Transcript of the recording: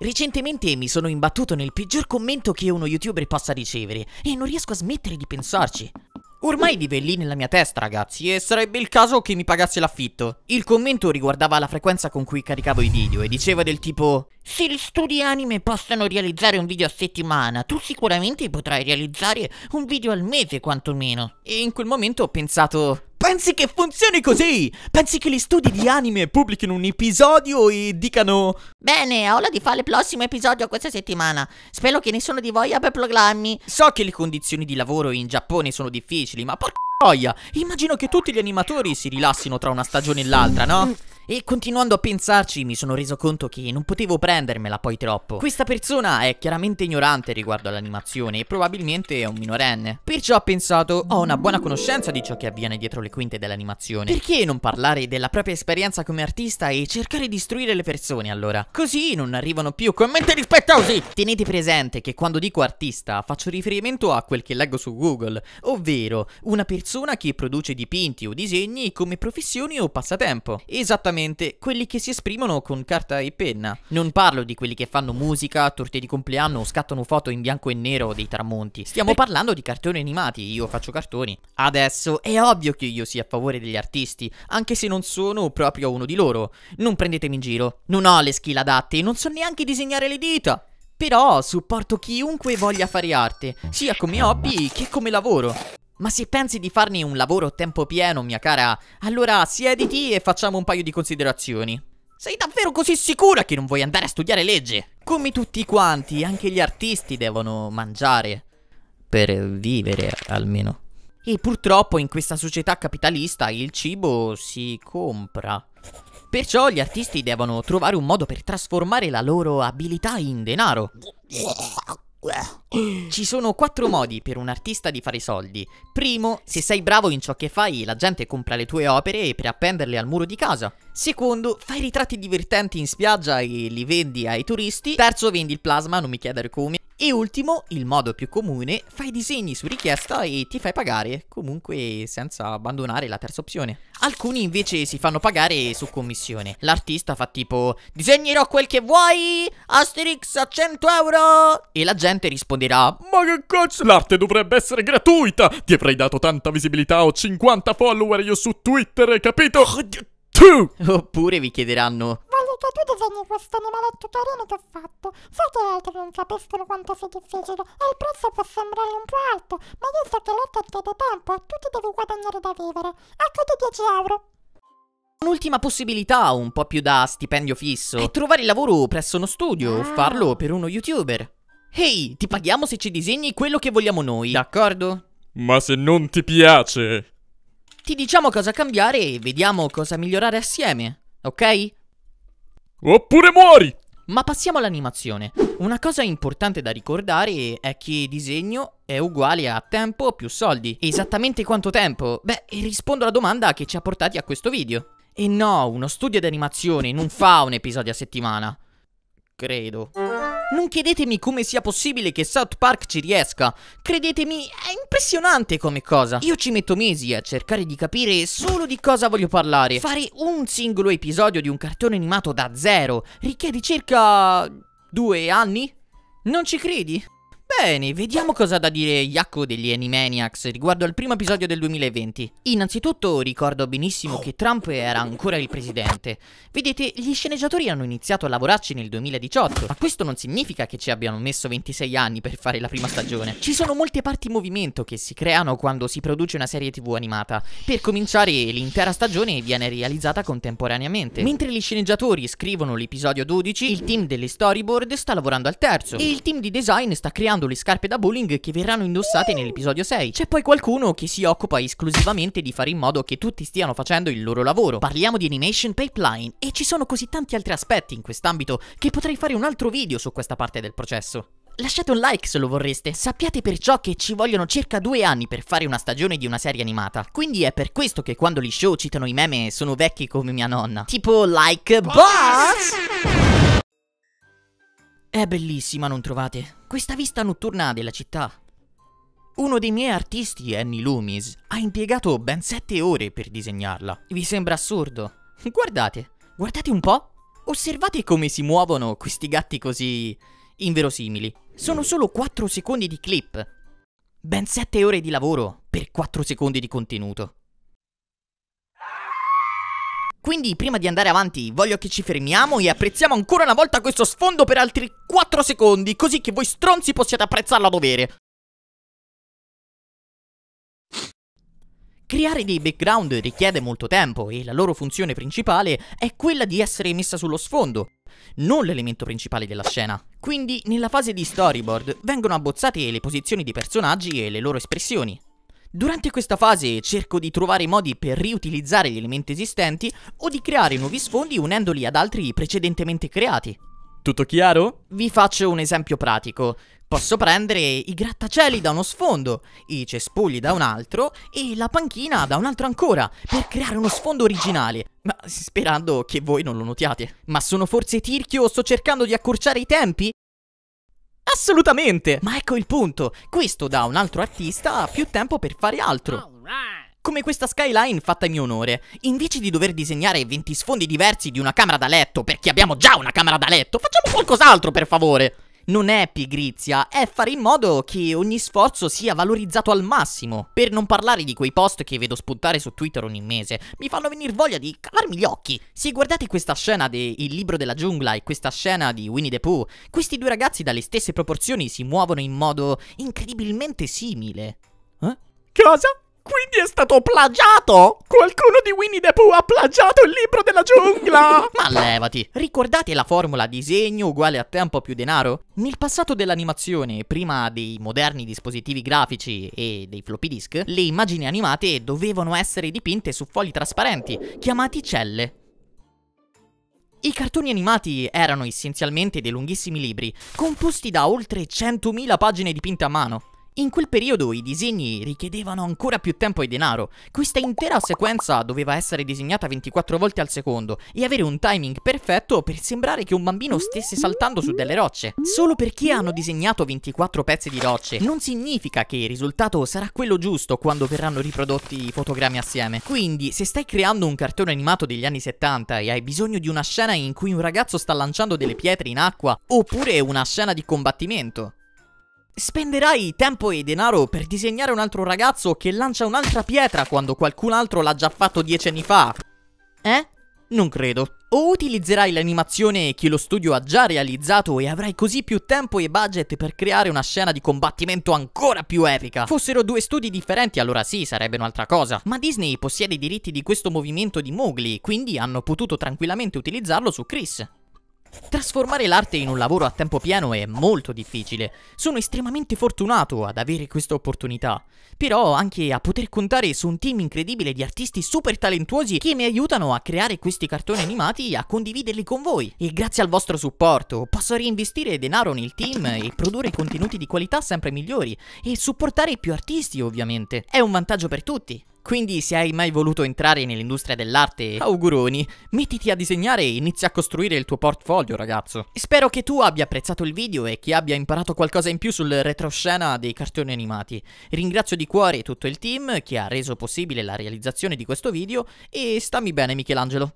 Recentemente mi sono imbattuto nel peggior commento che uno youtuber possa ricevere e non riesco a smettere di pensarci. Ormai vive lì nella mia testa ragazzi e sarebbe il caso che mi pagasse l'affitto. Il commento riguardava la frequenza con cui caricavo i video e diceva del tipo Se gli studi anime possono realizzare un video a settimana, tu sicuramente potrai realizzare un video al mese quantomeno. E in quel momento ho pensato Pensi che funzioni così? Pensi che gli studi di anime pubblichino un episodio e dicano... Bene, ho ora di fare il prossimo episodio questa settimana. Spero che nessuno di voi abbia programmi. So che le condizioni di lavoro in Giappone sono difficili, ma porca Immagino che tutti gli animatori si rilassino tra una stagione e l'altra, no? Mm, e continuando a pensarci mi sono reso conto che non potevo prendermela poi troppo. Questa persona è chiaramente ignorante riguardo all'animazione e probabilmente è un minorenne. Perciò ho pensato, ho una buona conoscenza di ciò che avviene dietro le quinte dell'animazione. Perché non parlare della propria esperienza come artista e cercare di istruire le persone allora? Così non arrivano più commenti rispettosi! Tenete presente che quando dico artista faccio riferimento a quel che leggo su Google, ovvero una persona che produce dipinti o disegni come professione o passatempo. Esattamente ovviamente quelli che si esprimono con carta e penna. Non parlo di quelli che fanno musica, torte di compleanno o scattano foto in bianco e nero dei tramonti. Stiamo parlando di cartoni animati, io faccio cartoni. Adesso è ovvio che io sia a favore degli artisti, anche se non sono proprio uno di loro. Non prendetemi in giro, non ho le skill adatte e non so neanche disegnare le dita. Però supporto chiunque voglia fare arte, sia come hobby che come lavoro. Ma se pensi di farne un lavoro a tempo pieno, mia cara, allora siediti e facciamo un paio di considerazioni. Sei davvero così sicura che non vuoi andare a studiare legge? Come tutti quanti, anche gli artisti devono mangiare. Per vivere, almeno. E purtroppo in questa società capitalista il cibo si compra. Perciò gli artisti devono trovare un modo per trasformare la loro abilità in denaro. Ci sono quattro modi per un artista di fare soldi. Primo, se sei bravo in ciò che fai, la gente compra le tue opere per appenderle al muro di casa. Secondo, fai ritratti divertenti in spiaggia e li vendi ai turisti. Terzo, vendi il plasma, non mi chiedere come, e ultimo, il modo più comune, fai disegni su richiesta e ti fai pagare, comunque senza abbandonare la terza opzione. Alcuni invece si fanno pagare su commissione. L'artista fa tipo, disegnerò quel che vuoi, Asterix a 100 euro! E la gente risponderà, ma che cazzo, l'arte dovrebbe essere gratuita! Ti avrei dato tanta visibilità, ho 50 follower io su Twitter, capito? Oppure vi chiederanno, cioè, tu disegni questo animaletto carino che ho fatto. So che altri non capiscono quanto sia difficile e il prezzo può sembrare un po' alto, ma io so che l'arte chiede tempo e tu ti devi guadagnare da vivere. Ecco di 10 euro. Un'ultima possibilità, un po' più da stipendio fisso, eh. è trovare lavoro presso uno studio o ah. farlo per uno youtuber. Ehi, hey, ti paghiamo se ci disegni quello che vogliamo noi, d'accordo? Ma se non ti piace... Ti diciamo cosa cambiare e vediamo cosa migliorare assieme, ok? Oppure muori! Ma passiamo all'animazione. Una cosa importante da ricordare è che disegno è uguale a tempo più soldi. Esattamente quanto tempo? Beh, rispondo alla domanda che ci ha portati a questo video. E no, uno studio di animazione non fa un episodio a settimana. Credo. Non chiedetemi come sia possibile che South Park ci riesca. Credetemi, è impressionante come cosa. Io ci metto mesi a cercare di capire solo di cosa voglio parlare. Fare un singolo episodio di un cartone animato da zero richiede circa... due anni? Non ci credi? Bene, vediamo cosa ha da dire Yakko degli Animaniacs riguardo al primo episodio del 2020. Innanzitutto ricordo benissimo che Trump era ancora il presidente. Vedete, gli sceneggiatori hanno iniziato a lavorarci nel 2018, ma questo non significa che ci abbiano messo 26 anni per fare la prima stagione. Ci sono molte parti in movimento che si creano quando si produce una serie tv animata. Per cominciare, l'intera stagione viene realizzata contemporaneamente. Mentre gli sceneggiatori scrivono l'episodio 12, il team delle storyboard sta lavorando al terzo e il team di design sta creando indossando le scarpe da bowling che verranno indossate nell'episodio 6. C'è poi qualcuno che si occupa esclusivamente di fare in modo che tutti stiano facendo il loro lavoro. Parliamo di Animation Pipeline e ci sono così tanti altri aspetti in quest'ambito che potrei fare un altro video su questa parte del processo. Lasciate un like se lo vorreste, sappiate perciò che ci vogliono circa due anni per fare una stagione di una serie animata, quindi è per questo che quando gli show citano i meme sono vecchi come mia nonna. Tipo like boss! È bellissima, non trovate? Questa vista notturna della città. Uno dei miei artisti, Annie Loomis, ha impiegato ben 7 ore per disegnarla. Vi sembra assurdo? Guardate, guardate un po'. Osservate come si muovono questi gatti così inverosimili. Sono solo 4 secondi di clip. Ben 7 ore di lavoro per 4 secondi di contenuto. Quindi prima di andare avanti voglio che ci fermiamo e apprezziamo ancora una volta questo sfondo per altri 4 secondi Così che voi stronzi possiate apprezzarlo a dovere Creare dei background richiede molto tempo e la loro funzione principale è quella di essere messa sullo sfondo, non l'elemento principale della scena. Quindi nella fase di storyboard vengono abbozzate le posizioni dei personaggi e le loro espressioni. Durante questa fase cerco di trovare modi per riutilizzare gli elementi esistenti o di creare nuovi sfondi unendoli ad altri precedentemente creati. Tutto chiaro? Vi faccio un esempio pratico. Posso prendere i grattacieli da uno sfondo, i cespugli da un altro e la panchina da un altro ancora per creare uno sfondo originale, ma sperando che voi non lo notiate. Ma sono forse tirchio o sto cercando di accorciare i tempi? Assolutamente! Ma ecco il punto, questo dà a un altro artista più tempo per fare altro. Come questa skyline fatta in mio onore. Invece di dover disegnare 20 sfondi diversi di una camera da letto, perché abbiamo già una camera da letto, facciamo qualcos'altro per favore! non è pigrizia, è fare in modo che ogni sforzo sia valorizzato al massimo. Per non parlare di quei post che vedo spuntare su Twitter ogni mese, mi fanno venire voglia di calarmi gli occhi. Se guardate questa scena Il libro della giungla e questa scena di Winnie the Pooh, questi due ragazzi dalle stesse proporzioni si muovono in modo incredibilmente simile. Eh? Cosa? Quindi è stato plagiato! Qualcuno di Winnie the Pooh ha plagiato il libro della giungla! Ma levati! Ricordate la formula disegno uguale a tempo più denaro? Nel passato dell'animazione, prima dei moderni dispositivi grafici e dei floppy disk, le immagini animate dovevano essere dipinte su fogli trasparenti, chiamati celle. I cartoni animati erano essenzialmente dei lunghissimi libri, composti da oltre 100.000 pagine dipinte a mano. In quel periodo i disegni richiedevano ancora più tempo e denaro. Questa intera sequenza doveva essere disegnata 24 volte al secondo e avere un timing perfetto per sembrare che un bambino stesse saltando su delle rocce. Solo perché hanno disegnato 24 pezzi di rocce non significa che il risultato sarà quello giusto quando verranno riprodotti i fotogrammi assieme. Quindi, se stai creando un cartone animato degli anni 70 e hai bisogno di una scena in cui un ragazzo sta lanciando delle pietre in acqua oppure una scena di combattimento, Spenderai tempo e denaro per disegnare un altro ragazzo che lancia un'altra pietra quando qualcun altro l'ha già fatto dieci anni fa. Eh? Non credo. O utilizzerai l'animazione che lo studio ha già realizzato e avrai così più tempo e budget per creare una scena di combattimento ancora più epica. Fossero due studi differenti allora sì, sarebbe un'altra cosa. Ma Disney possiede i diritti di questo movimento di Mowgli, quindi hanno potuto tranquillamente utilizzarlo su Chris. Trasformare l'arte in un lavoro a tempo pieno è molto difficile. Sono estremamente fortunato ad avere questa opportunità. Però anche a poter contare su un team incredibile di artisti super talentuosi che mi aiutano a creare questi cartoni animati e a condividerli con voi. E grazie al vostro supporto posso reinvestire denaro nel team e produrre contenuti di qualità sempre migliori e supportare più artisti ovviamente. È un vantaggio per tutti. Quindi se hai mai voluto entrare nell'industria dell'arte, auguroni, mettiti a disegnare e inizia a costruire il tuo portfolio ragazzo. Spero che tu abbia apprezzato il video e che abbia imparato qualcosa in più sul retroscena dei cartoni animati. Ringrazio di cuore tutto il team che ha reso possibile la realizzazione di questo video e stammi bene Michelangelo.